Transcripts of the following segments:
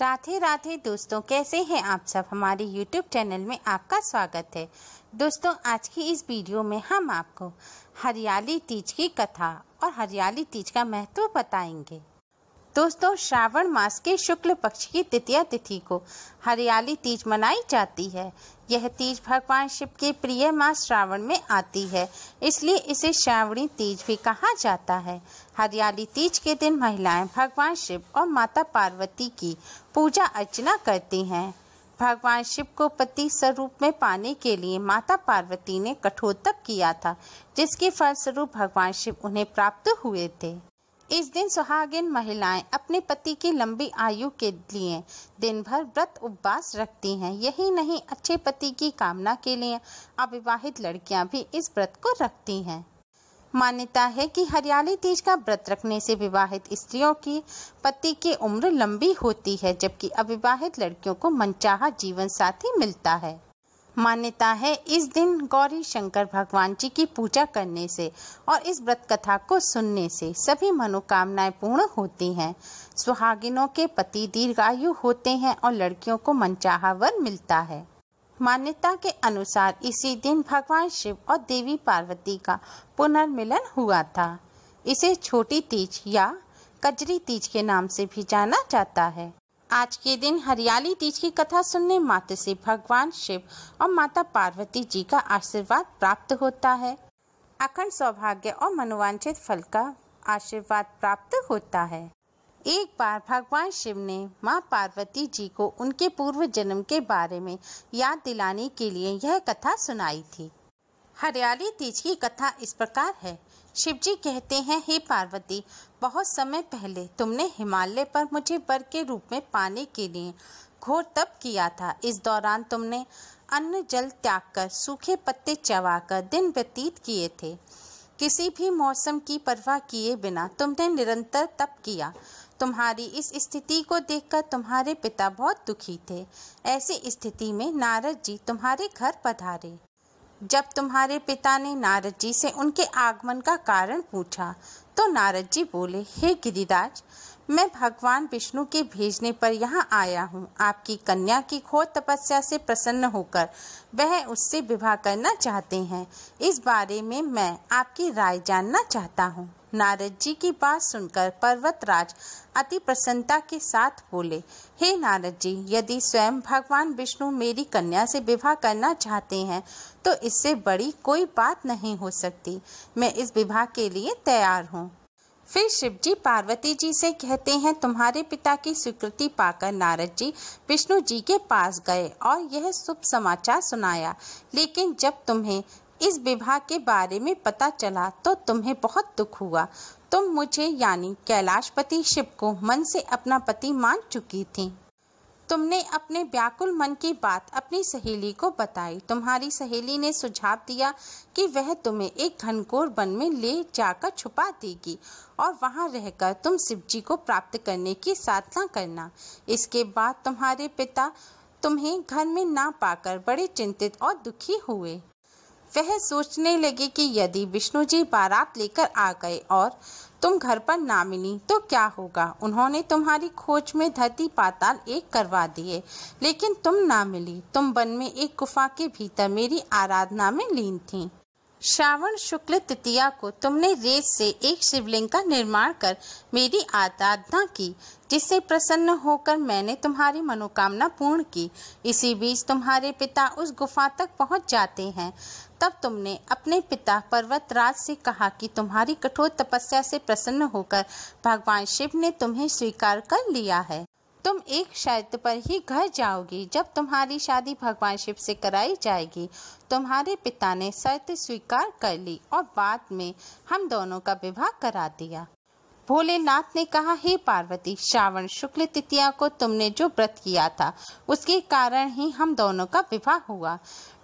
राधे राधे दोस्तों कैसे हैं आप सब हमारे YouTube चैनल में आपका स्वागत है दोस्तों आज की इस वीडियो में हम आपको हरियाली तीज की कथा और हरियाली तीज का महत्व बताएंगे दोस्तों श्रावण मास के शुक्ल पक्ष की तृतीय तिथि को हरियाली तीज मनाई जाती है यह तीज भगवान शिव के प्रिय मास श्रावण में आती है इसलिए इसे श्रावणी तीज भी कहा जाता है हरियाली तीज के दिन महिलाएं भगवान शिव और माता पार्वती की पूजा अर्चना करती हैं भगवान शिव को पति स्वरूप में पाने के लिए माता पार्वती ने कठोर तप किया था जिसके फलस्वरूप भगवान शिव उन्हें प्राप्त हुए थे इस दिन सुहागिन महिलाएं अपने पति की लंबी आयु के लिए दिन भर व्रत उपवास रखती हैं यही नहीं अच्छे पति की कामना के लिए अविवाहित लड़कियां भी इस व्रत को रखती हैं मान्यता है कि हरियाली तीज का व्रत रखने से विवाहित स्त्रियों की पति की उम्र लंबी होती है जबकि अविवाहित लड़कियों को मनचाहा जीवन साथी मिलता है मान्यता है इस दिन गौरी शंकर भगवान जी की पूजा करने से और इस व्रत कथा को सुनने से सभी मनोकामनाएं पूर्ण होती हैं सुहागिनों के पति दीर्घायु होते हैं और लड़कियों को मनचाहा वर मिलता है मान्यता के अनुसार इसी दिन भगवान शिव और देवी पार्वती का पुनर्मिलन हुआ था इसे छोटी तीज या कजरी तीज के नाम से भी जाना जाता है आज के दिन हरियाली तीज की कथा सुनने मात्र से भगवान शिव और माता पार्वती जी का आशीर्वाद प्राप्त होता है अखंड सौभाग्य और मनोवांछित फल का आशीर्वाद प्राप्त होता है एक बार भगवान शिव ने मां पार्वती जी को उनके पूर्व जन्म के बारे में याद दिलाने के लिए यह कथा सुनाई थी हरियाली तीज की कथा इस प्रकार है शिवजी कहते हैं हे पार्वती बहुत समय पहले तुमने हिमालय पर मुझे बर के रूप में पाने के लिए घोर तप किया था इस दौरान तुमने अन्न जल त्याग कर सूखे पत्ते चबाकर दिन व्यतीत किए थे किसी भी मौसम की परवाह किए बिना तुमने निरंतर तप किया तुम्हारी इस स्थिति को देखकर तुम्हारे पिता बहुत दुखी थे ऐसी स्थिति में नारद जी तुम्हारे घर पधारे जब तुम्हारे पिता ने नारद जी से उनके आगमन का कारण पूछा तो नारद जी बोले हे गिरिराज मैं भगवान विष्णु के भेजने पर यहाँ आया हूँ आपकी कन्या की खोज तपस्या से प्रसन्न होकर वह उससे विवाह करना चाहते हैं इस बारे में मैं आपकी राय जानना चाहता हूँ नारद जी की बात सुनकर पर्वतराज अति प्रसन्नता के साथ बोले हे नारद जी यदि स्वयं भगवान विष्णु मेरी कन्या से विवाह करना चाहते हैं तो इससे बड़ी कोई बात नहीं हो सकती मैं इस विवाह के लिए तैयार हूँ फिर शिव जी पार्वती जी से कहते हैं तुम्हारे पिता की स्वीकृति पाकर नारद जी विष्णु जी के पास गए और यह शुभ समाचार सुनाया लेकिन जब तुम्हें इस विवाह के बारे में पता चला तो तुम्हें बहुत दुख हुआ तुम मुझे यानी कैलाशपति शिव को मन से अपना पति मान चुकी थी तुमने अपने व्याकुल मन की बात अपनी सहेली को बताई तुम्हारी सहेली ने सुझाव दिया कि वह तुम्हें एक घनघोर वन में ले जाकर छुपा देगी और वहां रहकर तुम शिवजी को प्राप्त करने की साधना करना इसके बाद तुम्हारे पिता तुम्हें घर में ना पाकर बड़े चिंतित और दुखी हुए वह सोचने लगे कि यदि विष्णु जी बारात लेकर आ गए और तुम घर पर ना मिली तो क्या होगा उन्होंने तुम्हारी खोज में धरती पाताल एक करवा दिए लेकिन तुम ना मिली तुम वन में एक गुफा के भीतर मेरी आराधना में लीन थी श्रावण शुक्ल तृतीया को तुमने रेत से एक शिवलिंग का निर्माण कर मेरी आराधना की जिससे प्रसन्न होकर मैंने तुम्हारी मनोकामना पूर्ण की इसी बीच तुम्हारे पिता उस गुफा तक पहुंच जाते हैं तब तुमने अपने पिता पर्वतराज से कहा कि तुम्हारी कठोर तपस्या से प्रसन्न होकर भगवान शिव ने तुम्हें स्वीकार कर लिया है तुम एक शर्त पर ही घर जाओगी जब तुम्हारी शादी भगवान शिव से कराई जाएगी तुम्हारे पिता ने शर्त स्वीकार कर ली और बाद में हम दोनों का विवाह करा दिया भोलेनाथ ने कहा हे पार्वती श्रावण शुक्ल तृतीया को तुमने जो व्रत किया था उसके कारण ही हम दोनों का विवाह हुआ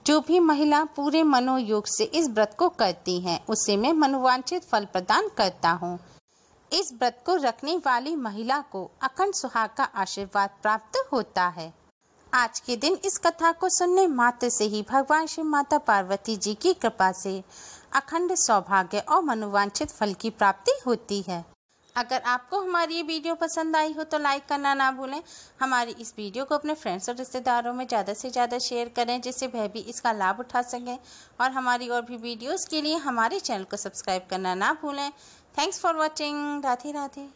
जो भी महिला पूरे मनोयोग से इस व्रत को करती है उसे मैं मनोवांछित फल प्रदान करता हूँ इस व्रत को रखने वाली महिला को अखंड सुहाग का आशीर्वाद प्राप्त होता है आज के दिन इस कथा को सुनने मात्र से ही भगवान शिव माता पार्वती जी की कृपा से अखंड सौभाग्य और मनोवांछित फल की प्राप्ति होती है अगर आपको हमारी ये वीडियो पसंद आई हो तो लाइक करना ना भूलें हमारी इस वीडियो को अपने फ्रेंड्स और रिश्तेदारों में ज़्यादा से ज़्यादा शेयर करें जिससे वह भी इसका लाभ उठा सकें और हमारी और भी वीडियोस के लिए हमारे चैनल को सब्सक्राइब करना ना भूलें Thanks for watching. Rati Rati.